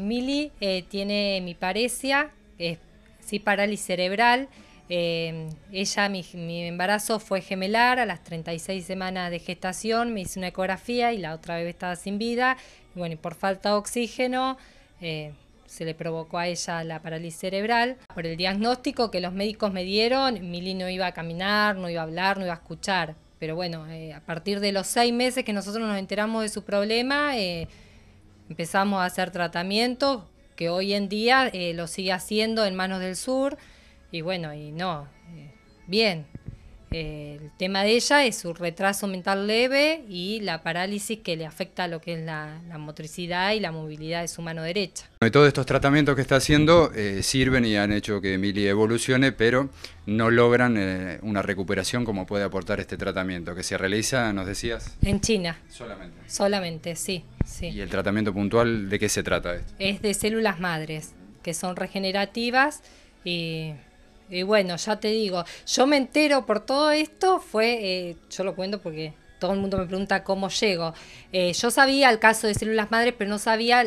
Mili eh, tiene mi que es sí, parálisis cerebral. Eh, ella, mi, embarazo fue gemelar a las 36 semanas de gestación, me hice una ecografía y la otra bebé estaba sin vida. bueno, y por falta de oxígeno eh, se le provocó a ella la parálisis cerebral. Por el diagnóstico que los médicos me dieron, Mili no iba a caminar, no iba a hablar, no iba a escuchar. Pero bueno, a partir de los seis meses que nosotros nos enteramos de su problema, empezamos a hacer tratamientos que hoy en día eh, lo sigue haciendo en Manos del Sur y bueno, y no, eh, bien el tema de ella es su retraso mental leve y la parálisis que le afecta a lo que es la, motricidad y la movilidad de su mano derecha. Y todos estos tratamientos que está haciendo eh, sirven y han hecho que Emily evolucione, pero no logran eh, una recuperación como puede aportar este tratamiento, que se realiza, nos decías. En China. Solamente. Solamente, sí. sí. ¿Y el tratamiento puntual de qué se trata esto? Es de células madres, que son regenerativas y y bueno, ya te digo, yo me entero por todo esto, fue, eh, yo lo cuento porque todo el mundo me pregunta cómo llego. Eh, yo sabía el caso de células madres, pero no sabía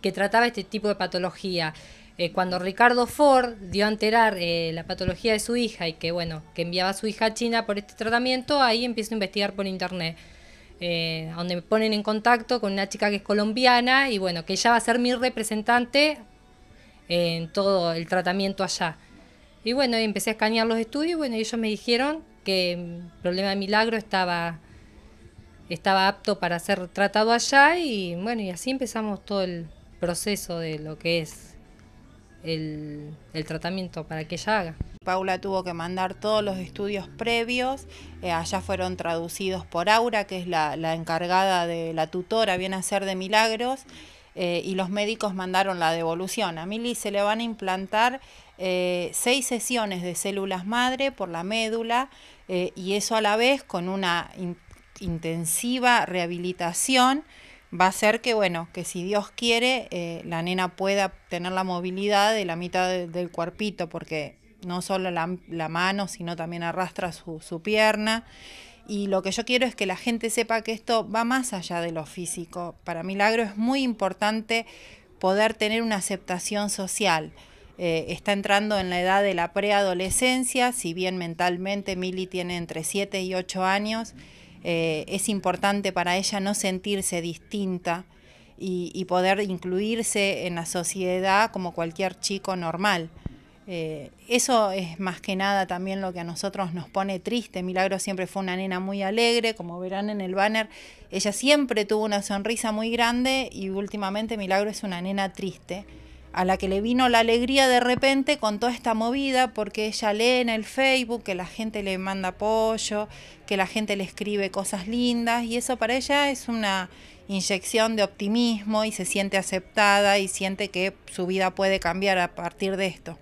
que trataba este tipo de patología. Eh, cuando Ricardo Ford dio a enterar la patología de su hija y que bueno, que enviaba a su hija a China por este tratamiento, ahí empiezo a investigar por internet. donde me ponen en contacto con una chica que es colombiana y bueno, que ella va a ser mi representante en todo el tratamiento allá. Y bueno, empecé a escanear los estudios, bueno, ellos me dijeron que el problema de milagro estaba, estaba apto para ser tratado allá y bueno, y así empezamos todo el proceso de lo que es el, tratamiento para que ella haga. Paula tuvo que mandar todos los estudios previos, eh, allá fueron traducidos por Aura, que es la, encargada de la tutora, bien a de milagros, eh, y los médicos mandaron la devolución. A Mili se le van a implantar eh, seis sesiones de células madre por la médula eh, y eso a la vez con una intensiva rehabilitación va a ser que, bueno, que si Dios quiere, la nena pueda tener la movilidad de la mitad del cuerpito, porque no solo la, mano, sino también arrastra su, su pierna. Y lo que yo quiero es que la gente sepa que esto va más allá de lo físico. Para Milagro es muy importante poder tener una aceptación social. Eh, está entrando en la edad de la preadolescencia, si bien mentalmente Mili tiene entre 7 y 8 años, eh, es importante para ella no sentirse distinta y poder incluirse en la sociedad como cualquier chico normal. Eh, eso es más que nada también lo que a nosotros nos pone triste. Milagro siempre fue una nena muy alegre, como verán en el banner, ella siempre tuvo una sonrisa muy grande y últimamente Milagro es una nena triste, a la que le vino la alegría de repente con toda esta movida, porque ella lee en el Facebook que la gente le manda apoyo, que la gente le escribe cosas lindas y eso para ella es una inyección de optimismo y se siente aceptada y siente que su vida puede cambiar a partir de esto.